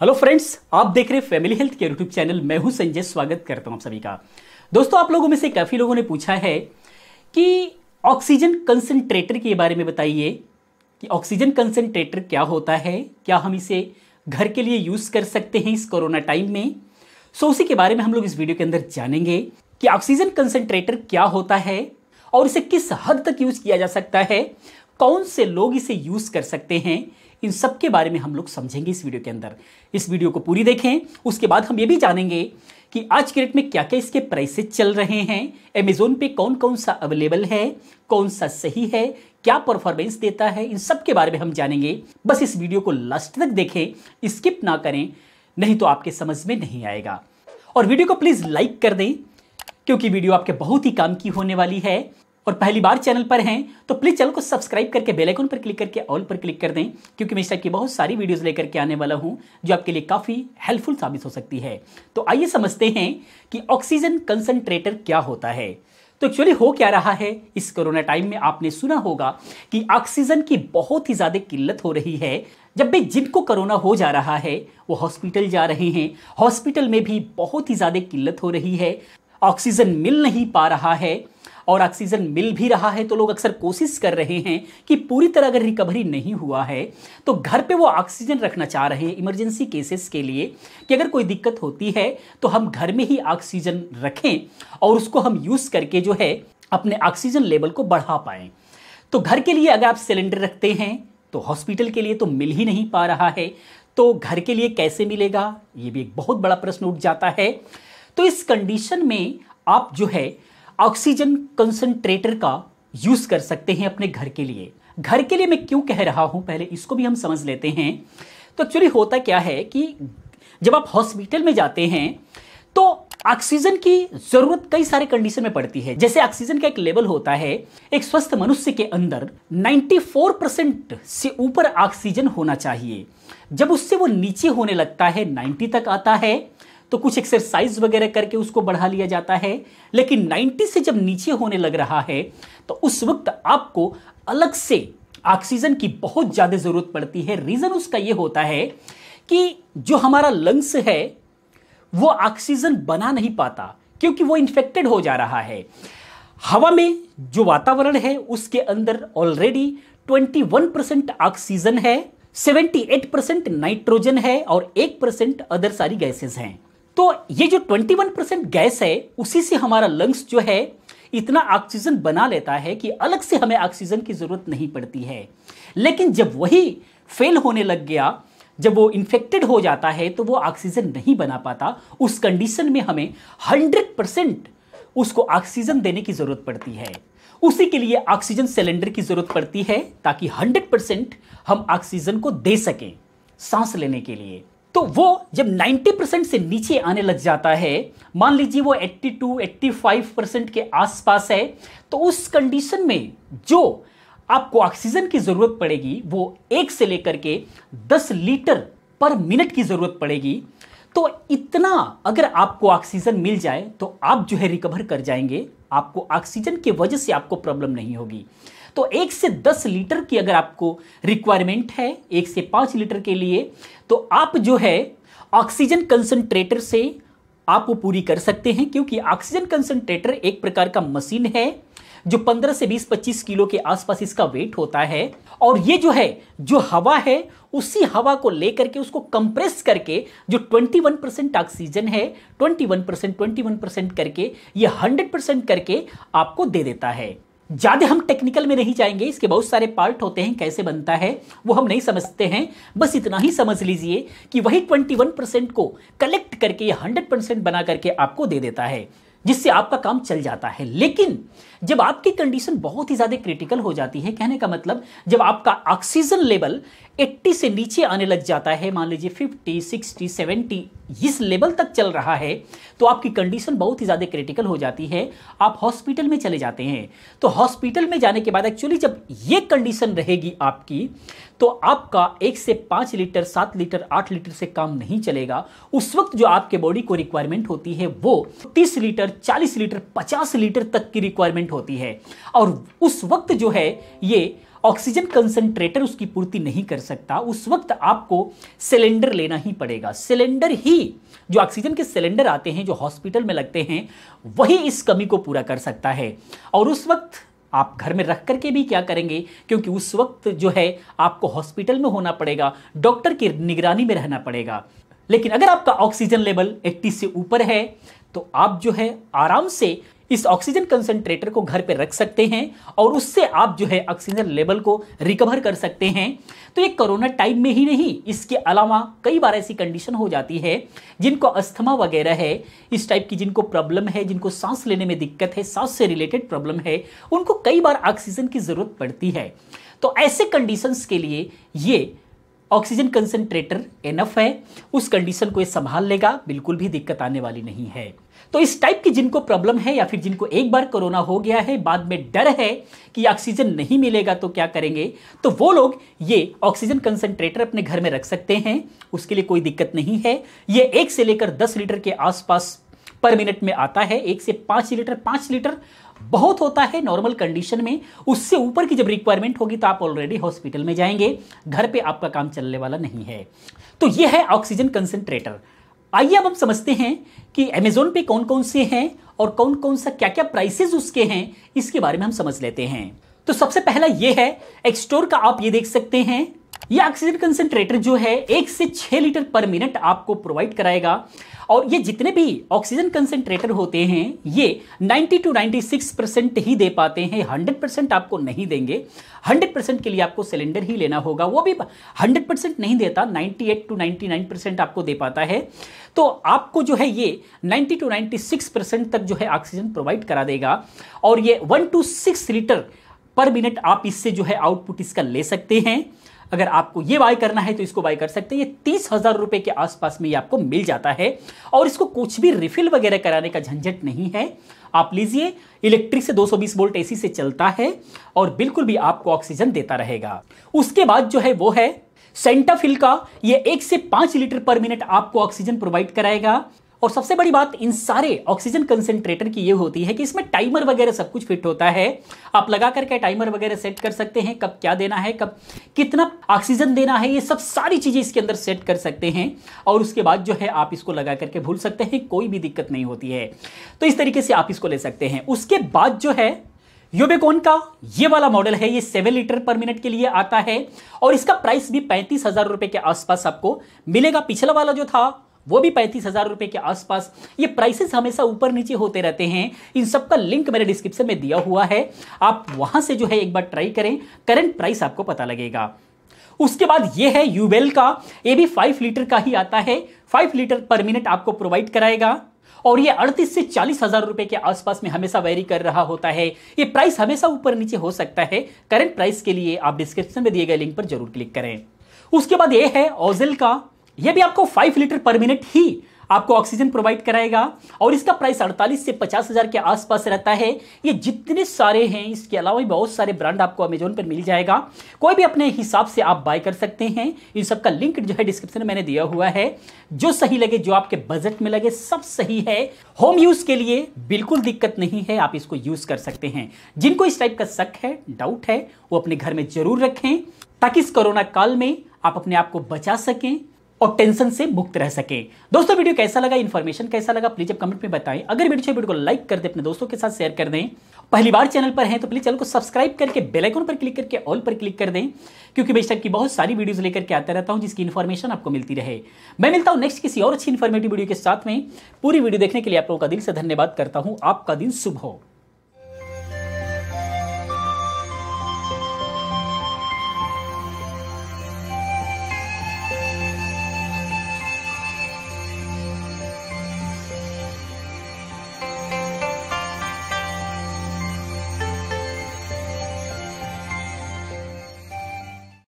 hello friends आप देख रहे हैं family health care YouTube channel मैं हूं संजय स्वागत करता हूं आप सभी का दोस्तों आप लोगों में से काफ़ी लोगों ने पूछा है कि ऑक्सीजन कंसेंट्रेटर के बारे में बताइए कि ऑक्सीजन कंसेंट्रेटर क्या होता है क्या हम इसे घर के लिए यूज़ कर सकते हैं इस कोरोना टाइम में सो उसी के बारे में हम लोग इस वीडियो के अंदर जानेंगे कि ऑक्सीजन कंसेंट्रेटर क्या होता है और इसे किस हद तक यूज़ किया जा सकता है कौन से लोग इसे यूज़ कर सकते हैं इन सब के बारे में हम लोग समझेंगे इस वीडियो के अंदर इस वीडियो को पूरी देखें उसके बाद हम ये भी जानेंगे कि आज के रेट में क्या क्या इसके प्राइसेस चल रहे हैं अमेजोन पे कौन कौन सा अवेलेबल है कौन सा सही है क्या परफॉर्मेंस देता है इन सब के बारे में हम जानेंगे बस इस वीडियो को लास्ट तक देखें स्किप ना करें नहीं तो आपके समझ में नहीं आएगा और वीडियो को प्लीज़ लाइक कर दें क्योंकि वीडियो आपके बहुत ही काम की होने वाली है और पहली बार चैनल पर हैं तो प्लीज़ चैनल को सब्सक्राइब करके बेल आइकन पर क्लिक करके ऑल पर क्लिक कर दें क्योंकि मैं इस टाइप की बहुत सारी वीडियोस लेकर के आने वाला हूं जो आपके लिए काफ़ी हेल्पफुल साबित हो सकती है तो आइए समझते हैं कि ऑक्सीजन कंसनट्रेटर क्या होता है तो एक्चुअली हो क्या रहा है इस कोरोना टाइम में आपने सुना होगा कि ऑक्सीजन की बहुत ही ज़्यादा किल्लत हो रही है जब भी जिनको कोरोना हो जा रहा है वो हॉस्पिटल जा रहे हैं हॉस्पिटल में भी बहुत ही ज़्यादा किल्लत हो रही है ऑक्सीजन मिल नहीं पा रहा है और ऑक्सीजन मिल भी रहा है तो लोग अक्सर कोशिश कर रहे हैं कि पूरी तरह अगर रिकवरी नहीं हुआ है तो घर पे वो ऑक्सीजन रखना चाह रहे हैं इमरजेंसी केसेस के लिए कि अगर कोई दिक्कत होती है तो हम घर में ही ऑक्सीजन रखें और उसको हम यूज़ करके जो है अपने ऑक्सीजन लेवल को बढ़ा पाएँ तो घर के लिए अगर आप सिलेंडर रखते हैं तो हॉस्पिटल के लिए तो मिल ही नहीं पा रहा है तो घर के लिए कैसे मिलेगा ये भी एक बहुत बड़ा प्रश्न उठ जाता है तो इस कंडीशन में आप जो है ऑक्सीजन कंसंट्रेटर का यूज कर सकते हैं अपने घर के लिए घर के लिए मैं क्यों कह रहा हूं पहले इसको भी हम समझ लेते हैं तो एक्चुअली होता क्या है कि जब आप हॉस्पिटल में जाते हैं तो ऑक्सीजन की जरूरत कई सारे कंडीशन में पड़ती है जैसे ऑक्सीजन का एक लेवल होता है एक स्वस्थ मनुष्य के अंदर 94 परसेंट से ऊपर ऑक्सीजन होना चाहिए जब उससे वो नीचे होने लगता है 90 तक आता है तो कुछ एक्सरसाइज वगैरह करके उसको बढ़ा लिया जाता है लेकिन 90 से जब नीचे होने लग रहा है तो उस वक्त आपको अलग से ऑक्सीजन की बहुत ज़्यादा ज़रूरत पड़ती है रीज़न उसका यह होता है कि जो हमारा लंग्स है वो ऑक्सीजन बना नहीं पाता क्योंकि वो इन्फेक्टेड हो जा रहा है हवा में जो वातावरण है उसके अंदर ऑलरेडी 21 परसेंट ऑक्सीजन है 78 परसेंट नाइट्रोजन है और 1 परसेंट अदर सारी गैसेज हैं तो ये जो 21 परसेंट गैस है उसी से हमारा लंग्स जो है इतना ऑक्सीजन बना लेता है कि अलग से हमें ऑक्सीजन की ज़रूरत नहीं पड़ती है लेकिन जब वही फेल होने लग गया जब वो इन्फेक्टेड हो जाता है तो वो ऑक्सीजन नहीं बना पाता उस कंडीशन में हमें 100 परसेंट उसको ऑक्सीजन देने की ज़रूरत पड़ती है उसी के लिए ऑक्सीजन सिलेंडर की ज़रूरत पड़ती है ताकि 100 परसेंट हम ऑक्सीजन को दे सकें सांस लेने के लिए तो वो जब 90 परसेंट से नीचे आने लग जाता है मान लीजिए वो 82, 85 परसेंट के आसपास है तो उस कंडीशन में जो आपको ऑक्सीजन की ज़रूरत पड़ेगी वो एक से लेकर के 10 लीटर पर मिनट की ज़रूरत पड़ेगी तो इतना अगर आपको ऑक्सीजन मिल जाए तो आप जो है रिकवर कर जाएंगे आपको ऑक्सीजन की वजह से आपको प्रॉब्लम नहीं होगी तो एक से दस लीटर की अगर आपको रिक्वायरमेंट है एक से पांच लीटर के लिए तो आप जो है ऑक्सीजन कंसनट्रेटर से आप वो पूरी कर सकते हैं क्योंकि ऑक्सीजन कंसनट्रेटर एक प्रकार का मशीन है जो 15 से 20-25 किलो के आसपास इसका वेट होता है और ये जो है जो हवा है उसी हवा को लेकर के उसको कंप्रेस करके जो 21 परसेंट ऑक्सीजन है 21 परसेंट ट्वेंटी परसेंट करके ये 100 परसेंट करके आपको दे देता है ज़्यादा हम टेक्निकल में नहीं जाएंगे इसके बहुत सारे पार्ट होते हैं कैसे बनता है वो हम नहीं समझते हैं बस इतना ही समझ लीजिए कि वही 21 परसेंट को कलेक्ट करके या 100 परसेंट बना करके आपको दे देता है जिससे आपका काम चल जाता है लेकिन जब आपकी कंडीशन बहुत ही ज़्यादा क्रिटिकल हो जाती है कहने का मतलब जब आपका ऑक्सीजन लेवल 80 से नीचे आने लग जाता है मान लीजिए 50, 60, 70 इस लेवल तक चल रहा है तो आपकी कंडीशन बहुत ही ज़्यादा क्रिटिकल हो जाती है आप हॉस्पिटल में चले जाते हैं तो हॉस्पिटल में जाने के बाद एक्चुअली जब ये कंडीशन रहेगी आपकी तो आपका एक से पाँच लीटर सात लीटर आठ लीटर से काम नहीं चलेगा उस वक्त जो आपके बॉडी को रिक्वायरमेंट होती है वो तीस लीटर 40 लीटर 50 लीटर तक की रिक्वायरमेंट होती है और उस वक्त जो है ये ऑक्सीजन कंसंट्रेटर उसकी पूर्ति नहीं कर सकता उस वक्त आपको सिलेंडर लेना ही पड़ेगा सिलेंडर ही जो ऑक्सीजन के सिलेंडर आते हैं जो हॉस्पिटल में लगते हैं वही इस कमी को पूरा कर सकता है और उस वक्त आप घर में रख करके भी क्या करेंगे क्योंकि उस वक्त जो है आपको हॉस्पिटल में होना पड़ेगा डॉक्टर की निगरानी में रहना पड़ेगा लेकिन अगर आपका ऑक्सीजन लेवल 80 से ऊपर है तो आप जो है आराम से इस ऑक्सीजन कंसंट्रेटर को घर पे रख सकते हैं और उससे आप जो है ऑक्सीजन लेवल को रिकवर कर सकते हैं तो ये कोरोना टाइम में ही नहीं इसके अलावा कई बार ऐसी कंडीशन हो जाती है जिनको अस्थमा वगैरह है इस टाइप की जिनको प्रॉब्लम है जिनको सांस लेने में दिक्कत है सांस से रिलेटेड प्रॉब्लम है उनको कई बार ऑक्सीजन की ज़रूरत पड़ती है तो ऐसे कंडीशंस के लिए ये ऑक्सीजन कंसेंट्रेटर एनफ है उस कंडीशन को ये संभाल लेगा बिल्कुल भी दिक्कत आने वाली नहीं है तो इस टाइप की जिनको प्रॉब्लम है या फिर जिनको एक बार कोरोना हो गया है बाद में डर है कि ऑक्सीजन नहीं मिलेगा तो क्या करेंगे तो वो लोग ये ऑक्सीजन कंसेंट्रेटर अपने घर में रख सकते हैं उसके लिए कोई दिक्कत नहीं है ये एक से लेकर दस लीटर के आसपास पर मिनट में आता है एक से पांच लीटर पांच लीटर बहुत होता है नॉर्मल कंडीशन में उससे ऊपर की जब रिक्वायरमेंट होगी तो आप ऑलरेडी हॉस्पिटल में जाएंगे घर पे आपका काम चलने वाला नहीं है तो ये है ऑक्सीजन कंसेंट्रेटर आइए अब हम समझते हैं कि अमेजोन पे कौन कौन से हैं और कौन कौन सा क्या क्या प्राइसेस उसके हैं इसके बारे में हम समझ लेते हैं तो सबसे पहला ये है एक्सटोर का आप ये देख सकते हैं ये ऑक्सीजन कंसेंट्रेटर जो है एक से छह लीटर पर मिनट आपको प्रोवाइड कराएगा और ये जितने भी ऑक्सीजन कंसेंट्रेटर होते हैं ये 90 टू 96 परसेंट ही दे पाते हैं 100 परसेंट आपको नहीं देंगे 100 परसेंट के लिए आपको सिलेंडर ही लेना होगा वो भी 100 परसेंट नहीं देता 98 टू 99 परसेंट आपको दे पाता है तो आपको जो है ये 90 टू 96 परसेंट तक जो है ऑक्सीजन प्रोवाइड करा देगा और ये one two six litre per minute आप इससे जो है आउटपुट इसका ले सकते हैं अगर आपको ये बाय करना है तो इसको बाय कर सकते हैं ये तीस हज़ार रुपए के आसपास में ये आपको मिल जाता है और इसको कुछ भी रिफिल वगैरह कराने का झंझट नहीं है आप लीजिए इलेक्ट्रिक से 220 वोल्ट एसी से चलता है और बिल्कुल भी आपको ऑक्सीजन देता रहेगा उसके बाद जो है वो है सेंटाफिल का ये एक से पांच लीटर पर मिनट आपको ऑक्सीजन प्रोवाइड कराएगा और सबसे बड़ी बात इन सारे ऑक्सीजन कंसेंट्रेटर की ये होती है कि इसमें टाइमर वगैरह सब कुछ फिट होता है आप लगा करके टाइमर वगैरह सेट कर सकते हैं कब क्या देना है कब कितना ऑक्सीजन देना है ये सब सारी चीज़ें इसके अंदर सेट कर सकते हैं और उसके बाद जो है आप इसको लगा करके भूल सकते हैं कोई भी दिक्कत नहीं होती है तो इस तरीके से आप इसको ले सकते हैं उसके बाद जो है योबेकोन का ये वाला मॉडल है ये सेवन लीटर पर मिनट के लिए आता है और इसका प्राइस भी पैंतीस हजार रुपए के आसपास आपको मिलेगा पिछला वाला जो था वो भी पैंतीस हज़ार रुपए के आसपास ये प्राइसेस हमेशा ऊपर नीचे होते रहते हैं इन सबका लिंक मेरे डिस्क्रिप्शन में दिया हुआ है आप वहां से जो है एक बार ट्राई करें करंट प्राइस आपको पता लगेगा उसके बाद ये है यूबेल का ये भी फाइव लीटर का ही आता है फाइव लीटर पर मिनट आपको प्रोवाइड कराएगा और ये अड़तीस से चालीस हजार रुपए के आसपास में हमेशा वेरी कर रहा होता है ये प्राइस हमेशा ऊपर नीचे हो सकता है करंट प्राइस के लिए आप डिस्क्रिप्शन में दिए गए लिंक पर जरूर क्लिक करें उसके बाद ये है ओजिल का ये भी आपको 5 लीटर पर मिनट ही आपको ऑक्सीजन प्रोवाइड कराएगा और इसका प्राइस 48 से पचास हज़ार के आसपास रहता है ये जितने सारे हैं इसके अलावा भी बहुत सारे ब्रांड आपको अमेजोन पर मिल जाएगा कोई भी अपने हिसाब से आप बाय कर सकते हैं इन सबका लिंक जो है डिस्क्रिप्शन में मैंने दिया हुआ है जो सही लगे जो आपके बजट में लगे सब सही है होम यूज़ के लिए बिल्कुल दिक्कत नहीं है आप इसको यूज़ कर सकते हैं जिनको इस टाइप का शक है डाउट है वो अपने घर में ज़रूर रखें ताकि इस कोरोना काल में आप अपने आप को बचा सकें और टेंशन से मुक्त रह सके दोस्तों वीडियो कैसा लगा इन्फॉर्मेशन कैसा लगा प्लीज आप कमेंट में बताएं अगर वीडियो वीडियो को लाइक कर दे अपने दोस्तों के साथ शेयर कर दें पहली बार चैनल पर हैं तो प्लीज चैनल को सब्सक्राइब करके बेल आइकन पर क्लिक करके ऑल पर क्लिक कर दें क्योंकि मैं इस टाइप की बहुत सारी वीडियोस लेकर के आता रहता हूं जिसकी इन्फॉर्मेशन आपको मिलती रहे मैं मिलता हूं नेक्स्ट किसी और अच्छी इन्फॉर्मेटिव वीडियो के साथ में पूरी वीडियो देखने के लिए आप लोगों का दिल से धन्यवाद करता हूं आपका दिन शुभ हो